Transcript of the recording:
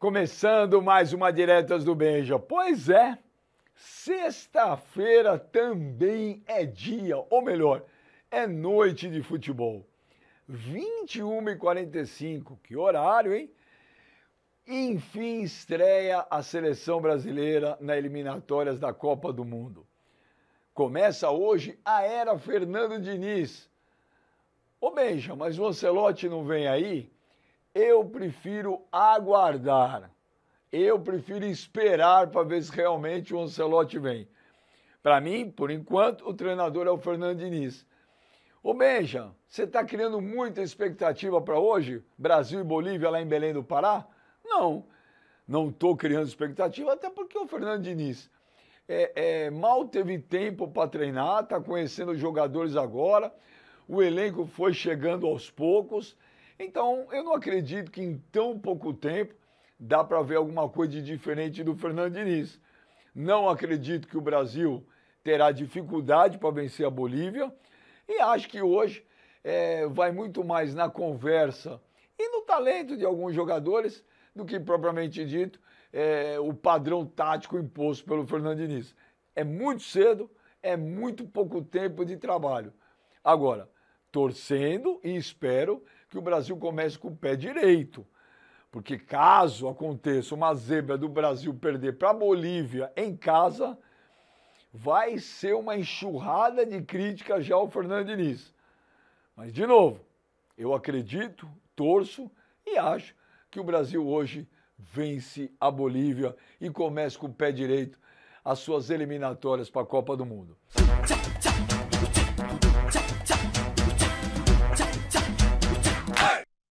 Começando mais uma Diretas do Benja. Pois é, sexta-feira também é dia, ou melhor, é noite de futebol. 21h45, que horário, hein? Enfim, estreia a seleção brasileira na eliminatórias da Copa do Mundo. Começa hoje a era Fernando Diniz. Ô Benja, mas o Ancelotti não vem aí? Eu prefiro aguardar. Eu prefiro esperar para ver se realmente o Ancelotti vem. Para mim, por enquanto, o treinador é o Fernando Diniz. Ô Benja, você está criando muita expectativa para hoje? Brasil e Bolívia lá em Belém do Pará? Não, não estou criando expectativa, até porque o Fernando Diniz é, é, mal teve tempo para treinar, está conhecendo os jogadores agora, o elenco foi chegando aos poucos. Então, eu não acredito que em tão pouco tempo dá para ver alguma coisa de diferente do Fernando Diniz. Não acredito que o Brasil terá dificuldade para vencer a Bolívia e acho que hoje é, vai muito mais na conversa e no talento de alguns jogadores do que propriamente dito é, o padrão tático imposto pelo Fernando Diniz. É muito cedo, é muito pouco tempo de trabalho. Agora, torcendo e espero que o Brasil comece com o pé direito. Porque caso aconteça uma zebra do Brasil perder para a Bolívia em casa, vai ser uma enxurrada de críticas já ao Fernando Diniz. Mas, de novo, eu acredito, torço e acho que o Brasil hoje vence a Bolívia e comece com o pé direito as suas eliminatórias para a Copa do Mundo.